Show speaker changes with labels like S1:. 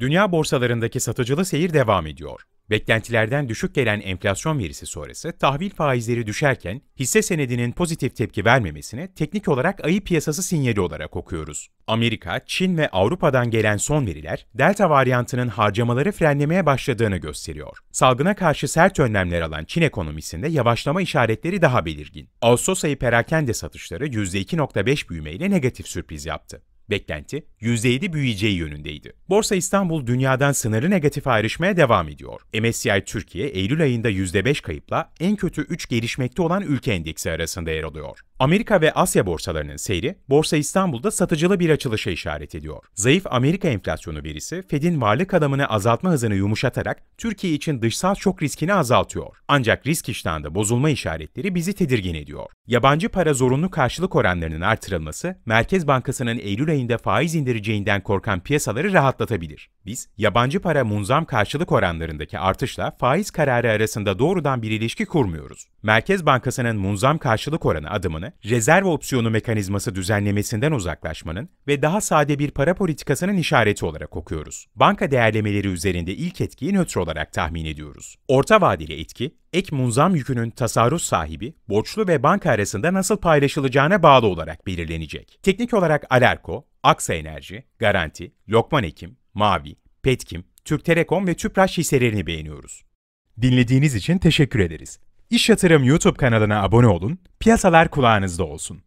S1: Dünya borsalarındaki satıcılı seyir devam ediyor. Beklentilerden düşük gelen enflasyon verisi sonrası tahvil faizleri düşerken hisse senedinin pozitif tepki vermemesini teknik olarak ayı piyasası sinyali olarak okuyoruz. Amerika, Çin ve Avrupa'dan gelen son veriler Delta varyantının harcamaları frenlemeye başladığını gösteriyor. Salgına karşı sert önlemler alan Çin ekonomisinde yavaşlama işaretleri daha belirgin. Ağustos ayı perakende satışları %2.5 büyümeyle negatif sürpriz yaptı. Beklenti %7 büyüyeceği yönündeydi. Borsa İstanbul dünyadan sınırı negatif ayrışmaya devam ediyor. MSCI Türkiye Eylül ayında %5 kayıpla en kötü 3 gelişmekte olan ülke endeksi arasında yer alıyor. Amerika ve Asya borsalarının seyri Borsa İstanbul'da satıcılı bir açılışa işaret ediyor. Zayıf Amerika enflasyonu verisi Fed'in varlık adamını azaltma hızını yumuşatarak Türkiye için dışsal şok riskini azaltıyor. Ancak risk iştahında bozulma işaretleri bizi tedirgin ediyor. Yabancı para zorunlu karşılık oranlarının artırılması Merkez Bankası'nın Eylül ayında faiz indireceğinden korkan piyasaları rahatlatabilir. Biz, yabancı para munzam karşılık oranlarındaki artışla faiz kararı arasında doğrudan bir ilişki kurmuyoruz. Merkez Bankası'nın munzam karşılık oranı adımını, rezerv opsiyonu mekanizması düzenlemesinden uzaklaşmanın ve daha sade bir para politikasının işareti olarak okuyoruz. Banka değerlemeleri üzerinde ilk etkiyi nötr olarak tahmin ediyoruz. Orta vadeli etki, ek munzam yükünün tasarruf sahibi, borçlu ve banka arasında nasıl paylaşılacağına bağlı olarak belirlenecek. Teknik olarak Alerko, Aksa Enerji, Garanti, Lokman Ekim, Mavi, Petkim, Türk Telekom ve Tüpraş hisselerini beğeniyoruz. Dinlediğiniz için teşekkür ederiz. İş Yatırım YouTube kanalına abone olun, piyasalar kulağınızda olsun.